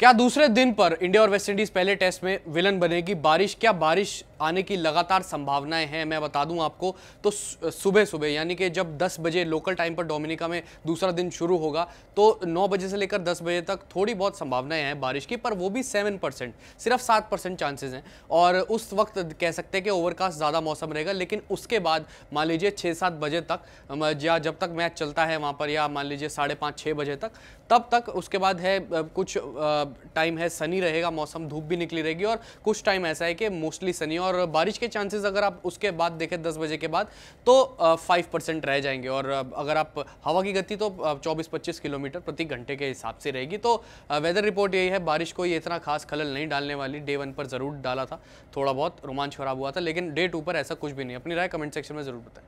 क्या दूसरे दिन पर इंडिया और वेस्टइंडीज पहले टेस्ट में विलन बनेगी बारिश क्या बारिश आने की लगातार संभावनाएं हैं मैं बता दूं आपको तो सुबह सुबह यानी कि जब 10 बजे लोकल टाइम पर डोमिनिका में दूसरा दिन शुरू होगा तो 9 बजे से लेकर 10 बजे तक थोड़ी बहुत संभावनाएं हैं बारिश की पर वो भी 7 परसेंट सिर्फ 7 परसेंट चांसेज हैं और उस वक्त कह सकते हैं कि ओवरकास्ट ज़्यादा मौसम रहेगा लेकिन उसके बाद मान लीजिए छः सात बजे तक या जब तक मैच चलता है वहाँ पर या मान लीजिए साढ़े पाँच बजे तक तब तक उसके बाद है कुछ टाइम है सनी रहेगा मौसम धूप भी निकली रहेगी और कुछ टाइम ऐसा है कि मोस्टली सनी और बारिश के चांसेस अगर आप उसके बाद देखें दस बजे के बाद तो फाइव परसेंट रह जाएंगे और अगर आप हवा की गति तो चौबीस पच्चीस किलोमीटर प्रति घंटे के हिसाब से रहेगी तो वेदर रिपोर्ट यही है बारिश कोई इतना खास खलल नहीं डालने वाली डे वन पर ज़रूर डाला था थोड़ा बहुत रोमांच खराब हुआ था लेकिन डे टू पर ऐसा कुछ भी नहीं अपनी राय कमेंट सेक्शन में ज़रूर बताएं